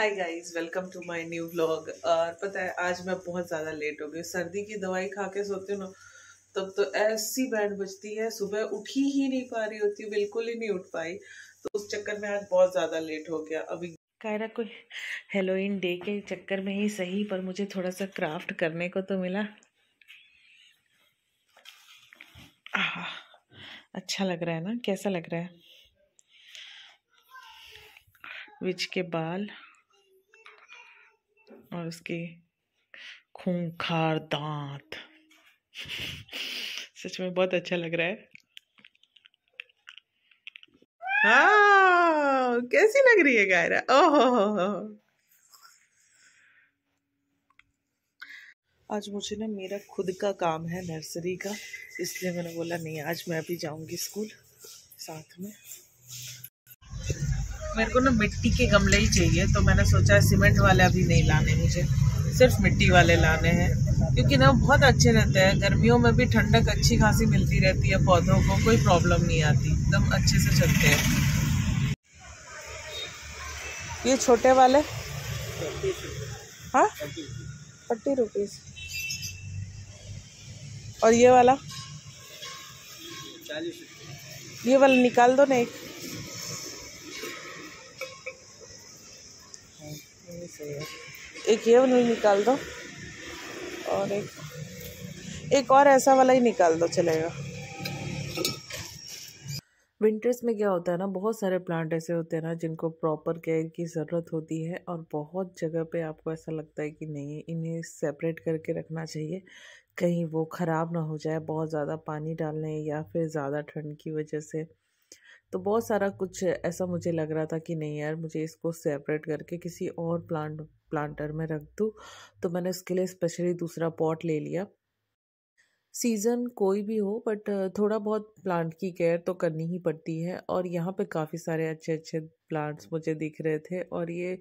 Hi guys welcome to my new blog और पता है आज मैं बहुत ज़्यादा लेट हो गई सर्दी की दवाई खा के सोती हूँ ना तब तो ऐसी बैंड बजती है सुबह उठ ही, नहीं पा रही होती बिल्कुल ही नहीं उठ पाई तो उस चक्कर में आज बहुत ज़्यादा लेट हो गया अभी कायरा कोई हेलोइन डे के चक्कर में ही सही पर मुझे थोड़ा सा क्राफ्ट करने को तो मिला अच्छा लग रहा है ना कैसा लग रहा है विच के बाल और उसके खूंखार दांत सच में बहुत अच्छा लग रहा है कैसी लग रही है गायरा ओह आज मुझे ना मेरा खुद का काम है नर्सरी का इसलिए मैंने बोला नहीं आज मैं भी जाऊंगी स्कूल साथ में मेरे को ना मिट्टी के गमले ही चाहिए तो मैंने सोचा सीमेंट वाले अभी नहीं लाने मुझे सिर्फ मिट्टी वाले लाने हैं क्योंकि ना बहुत अच्छे रहते हैं गर्मियों में भी ठंडक अच्छी खासी मिलती रहती है पौधों को कोई प्रॉब्लम नहीं आती एकदम अच्छे से चलते हैं ये छोटे वाले हाँ फोर्टी और ये वाला ये वाला निकाल दो ना एक चाहिए एक ये वाली निकाल दो और एक एक और ऐसा वाला ही निकाल दो चलेगा विंटर्स में क्या होता है ना बहुत सारे प्लांट ऐसे होते हैं ना जिनको प्रॉपर केयर की ज़रूरत होती है और बहुत जगह पे आपको ऐसा लगता है कि नहीं इन्हें सेपरेट करके रखना चाहिए कहीं वो ख़राब ना हो जाए बहुत ज़्यादा पानी डालने या फिर ज़्यादा ठंड की वजह से तो बहुत सारा कुछ ऐसा मुझे लग रहा था कि नहीं यार मुझे इसको सेपरेट करके किसी और प्लांट प्लांटर में रख दूँ तो मैंने उसके लिए स्पेशली दूसरा पॉट ले लिया सीज़न कोई भी हो बट थोड़ा बहुत प्लांट की केयर तो करनी ही पड़ती है और यहाँ पे काफ़ी सारे अच्छे अच्छे प्लांट्स मुझे दिख रहे थे और ये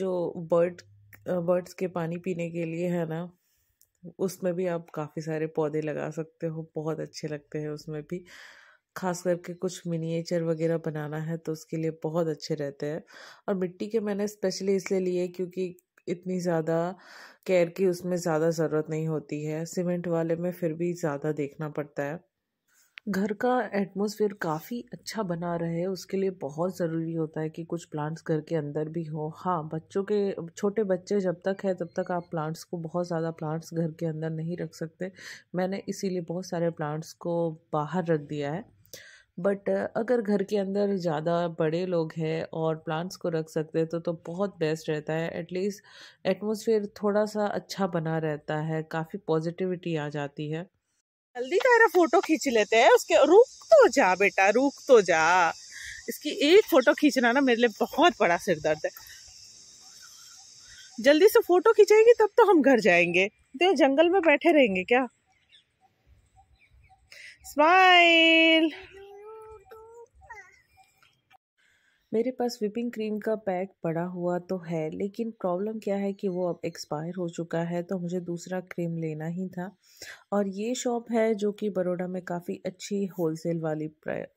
जो बर्ड बर्ड्स के पानी पीने के लिए है ना उसमें भी आप काफ़ी सारे पौधे लगा सकते हो बहुत अच्छे लगते हैं उसमें भी खास करके कुछ मिनिएचर वगैरह बनाना है तो उसके लिए बहुत अच्छे रहते हैं और मिट्टी के मैंने स्पेशली इसलिए लिए क्योंकि इतनी ज़्यादा केयर की उसमें ज़्यादा ज़रूरत नहीं होती है सीमेंट वाले में फिर भी ज़्यादा देखना पड़ता है घर का एटमोसफियर काफ़ी अच्छा बना रहे उसके लिए बहुत ज़रूरी होता है कि कुछ प्लांट्स घर के अंदर भी हो हाँ बच्चों के छोटे बच्चे जब तक है तब तक आप प्लांट्स को बहुत ज़्यादा प्लांट्स घर के अंदर नहीं रख सकते मैंने इसीलिए बहुत सारे प्लांट्स को बाहर रख दिया है बट अगर घर के अंदर ज़्यादा बड़े लोग हैं और प्लांट्स को रख सकते हैं तो तो बहुत बेस्ट रहता है एटलीस्ट एटमोसफेयर थोड़ा सा अच्छा बना रहता है काफ़ी पॉजिटिविटी आ जाती है जल्दी का फोटो खींच लेते हैं उसके रुक तो जा बेटा रुक तो जा इसकी एक फोटो खींचना ना मेरे लिए बहुत बड़ा सिर दर्द है जल्दी से फोटो खींचेंगे तब तो हम घर जाएंगे तो जंगल में बैठे रहेंगे क्या स्माइल मेरे पास विपिंग क्रीम का पैक पड़ा हुआ तो है लेकिन प्रॉब्लम क्या है कि वो अब एक्सपायर हो चुका है तो मुझे दूसरा क्रीम लेना ही था और ये शॉप है जो कि बड़ोड़ा में काफ़ी अच्छी होलसेल वाली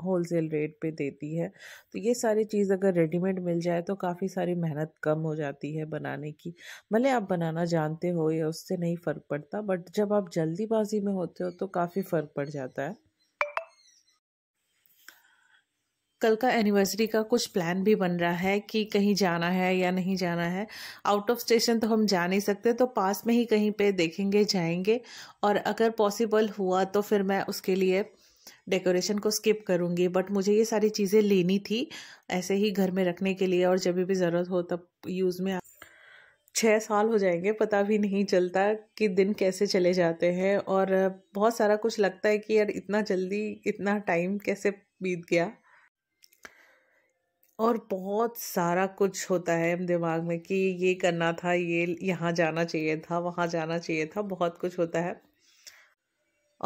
होलसेल रेट पे देती है तो ये सारी चीज़ अगर रेडीमेड मिल जाए तो काफ़ी सारी मेहनत कम हो जाती है बनाने की भले आप बनाना जानते हो या उससे नहीं फ़र्क पड़ता बट जब आप जल्दीबाजी में होते हो तो काफ़ी फ़र्क पड़ जाता है कल का एनिवर्सरी का कुछ प्लान भी बन रहा है कि कहीं जाना है या नहीं जाना है आउट ऑफ स्टेशन तो हम जा नहीं सकते तो पास में ही कहीं पे देखेंगे जाएंगे और अगर पॉसिबल हुआ तो फिर मैं उसके लिए डेकोरेशन को स्किप करूँगी बट मुझे ये सारी चीज़ें लेनी थी ऐसे ही घर में रखने के लिए और जब भी ज़रूरत हो तब यूज़ में छः साल हो जाएंगे पता भी नहीं चलता कि दिन कैसे चले जाते हैं और बहुत सारा कुछ लगता है कि यार इतना जल्दी इतना टाइम कैसे बीत गया और बहुत सारा कुछ होता है दिमाग में कि ये करना था ये यहाँ जाना चाहिए था वहाँ जाना चाहिए था बहुत कुछ होता है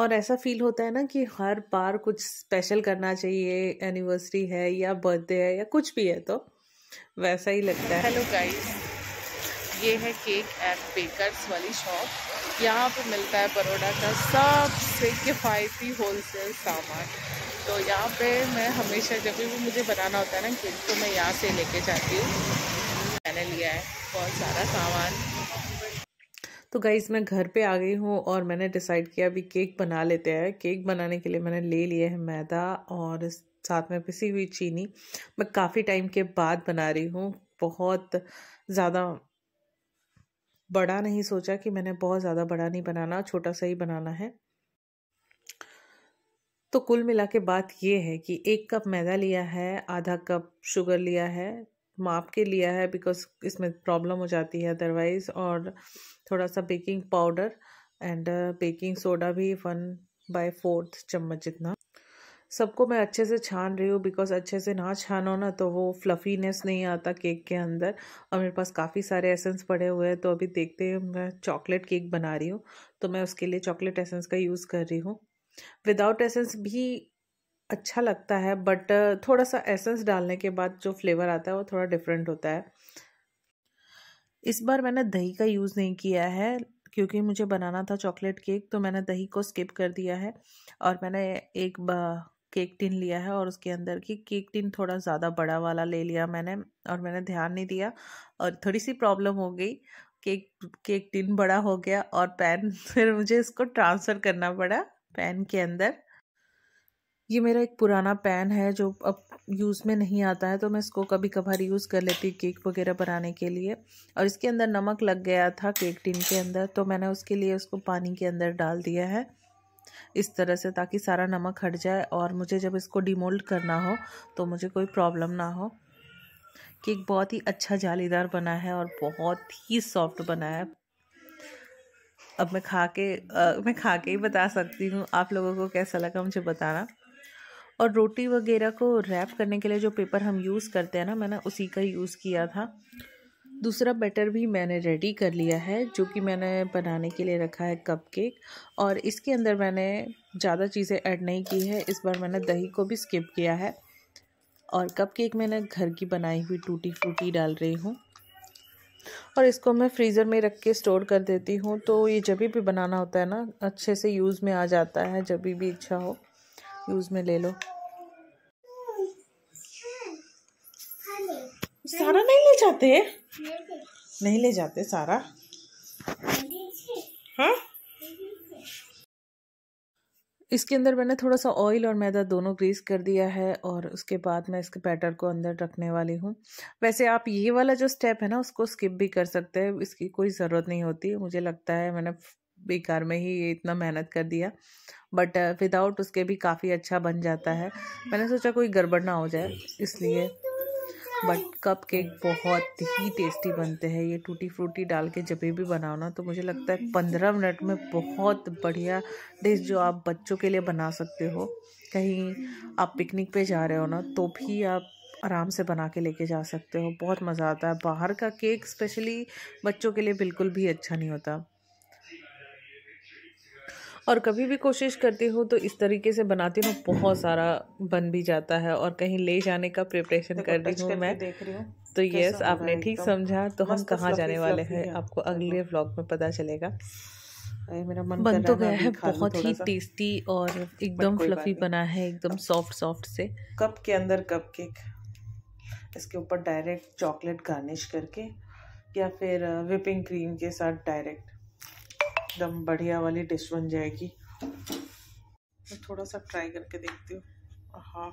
और ऐसा फील होता है ना कि हर बार कुछ स्पेशल करना चाहिए एनिवर्सरी है या बर्थडे है या कुछ भी है तो वैसा ही लगता है हेलो गाइस ये है केक एंड बेकर्स वाली शॉप यहाँ पे मिलता है बड़ोड़ा का सबसे किफ़ायती होलसेल सामान तो यहाँ पे मैं हमेशा जब भी मुझे बनाना होता है ना केक तो मैं यहाँ से लेके जाती हूँ मैंने लिया है बहुत सारा सामान तो गई मैं घर पे आ गई हूँ और मैंने डिसाइड किया अभी केक बना लेते हैं केक बनाने के लिए मैंने ले लिया है मैदा और साथ में पिसी हुई चीनी मैं काफ़ी टाइम के बाद बना रही हूँ बहुत ज़्यादा बड़ा नहीं सोचा कि मैंने बहुत ज़्यादा बड़ा नहीं बनाना छोटा सा ही बनाना है तो कुल मिला के बात ये है कि एक कप मैदा लिया है आधा कप शुगर लिया है माप के लिया है बिकॉज इसमें प्रॉब्लम हो जाती है अदरवाइज़ और थोड़ा सा baking powder and baking soda भी वन बाय फोर्थ चम्मच जितना सबको मैं अच्छे से छान रही हूँ बिकॉज अच्छे से ना छानो ना तो वो फ्लफीनेस नहीं आता केक के अंदर और मेरे पास काफ़ी सारे एसेंस पड़े हुए हैं तो अभी देखते हैं मैं चॉकलेट केक बना रही हूँ तो मैं उसके लिए चॉकलेट एसेंस का यूज़ कर रही हूँ विदाउट एसेंस भी अच्छा लगता है बट थोड़ा सा एसेंस डालने के बाद जो फ्लेवर आता है वो थोड़ा डिफरेंट होता है इस बार मैंने दही का यूज़ नहीं किया है क्योंकि मुझे बनाना था चॉकलेट केक तो मैंने दही को स्किप कर दिया है और मैंने एक केक टिन लिया है और उसके अंदर की केक टिन थोड़ा ज़्यादा बड़ा वाला ले लिया मैंने और मैंने ध्यान नहीं दिया और थोड़ी सी प्रॉब्लम हो गई केक केक टिन बड़ा हो गया और पैन फिर मुझे इसको ट्रांसफ़र करना पड़ा पैन के अंदर ये मेरा एक पुराना पैन है जो अब यूज़ में नहीं आता है तो मैं इसको कभी कभार यूज़ कर लेती हूँ केक वगैरह बनाने के लिए और इसके अंदर नमक लग गया था केक टिन के अंदर तो मैंने उसके लिए उसको पानी के अंदर डाल दिया है इस तरह से ताकि सारा नमक हट जाए और मुझे जब इसको डिमोल्ड करना हो तो मुझे कोई प्रॉब्लम ना हो केक बहुत ही अच्छा जालीदार बना है और बहुत ही सॉफ्ट बना है अब मैं खा के आ, मैं खा के ही बता सकती हूँ आप लोगों को कैसा लगा मुझे बताना और रोटी वगैरह को रैप करने के लिए जो पेपर हम यूज़ करते हैं ना मैंने उसी का यूज़ किया था दूसरा बैटर भी मैंने रेडी कर लिया है जो कि मैंने बनाने के लिए रखा है कपकेक और इसके अंदर मैंने ज़्यादा चीज़ें ऐड नहीं की है इस बार मैंने दही को भी स्किप किया है और कपकेक मैंने घर की बनाई हुई टूटी टूटी डाल रही हूँ और इसको मैं फ्रीज़र में रख के स्टोर कर देती हूँ तो ये जब भी बनाना होता है ना अच्छे से यूज़ में आ जाता है जब भी इच्छा हो यूज़ में ले लो सारा नहीं ले जाते नहीं ले जाते सारा हाँ इसके अंदर मैंने थोड़ा सा ऑयल और मैदा दोनों ग्रीस कर दिया है और उसके बाद मैं इसके बैटर को अंदर रखने वाली हूँ वैसे आप ये वाला जो स्टेप है ना उसको स्किप भी कर सकते हैं इसकी कोई ज़रूरत नहीं होती मुझे लगता है मैंने बेकार में ही ये इतना मेहनत कर दिया बट विदाउट uh, उसके भी काफ़ी अच्छा बन जाता है मैंने सोचा कोई गड़बड़ ना हो जाए इसलिए बट कप केक बहुत ही टेस्टी बनते हैं ये टूटी फ्रूटी डाल के जब भी बनाओ ना तो मुझे लगता है पंद्रह मिनट में बहुत बढ़िया डिश जो आप बच्चों के लिए बना सकते हो कहीं आप पिकनिक पे जा रहे हो ना तो भी आप आराम से बना के लेके जा सकते हो बहुत मज़ा आता है बाहर का केक स्पेशली बच्चों के लिए बिल्कुल भी अच्छा नहीं होता और कभी भी कोशिश करती हूँ तो इस तरीके से बनाती हूँ बहुत सारा बन भी जाता है और कहीं ले जाने का प्रिपरेशन कर रही हूँ मैं देख रही हूँ तो यस आपने ठीक समझा तो हम कहाँ जाने वाले हैं आपको अगले व्लॉग हाँ। में पता चलेगा मेरा मन बन तो गया है बहुत ही टेस्टी और एकदम फ्लफी बना है एकदम सॉफ्ट सॉफ्ट से कप के अंदर कप केक इसके ऊपर डायरेक्ट चॉकलेट गार्निश करके या फिर विपिंग uh, क्रीम के साथ डायरेक्ट एकदम बढ़िया वाली डिश बन जाएगी मैं थोड़ा सा ट्राई करके देखती हूँ हाँ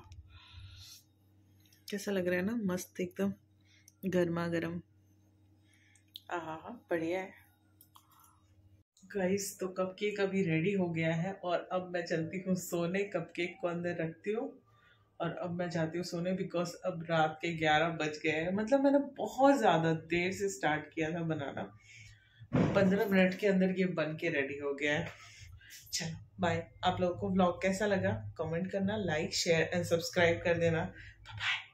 कैसा लग रहा है ना मस्त एकदम गर्मा गर्म हाँ बढ़िया है गाइस तो कप केक अभी रेडी हो गया है और अब मैं चलती हूँ सोने कप केक को अंदर रखती हूँ और अब मैं जाती हूँ सोने बिकॉज अब रात के ग्यारह बज गए हैं मतलब मैंने बहुत ज़्यादा देर से स्टार्ट किया था बनाना पंद्रह मिनट के अंदर ये बन के रेडी हो गया है चलो बाय आप लोगों को ब्लॉग कैसा लगा कमेंट करना लाइक शेयर एंड सब्सक्राइब कर देना बाय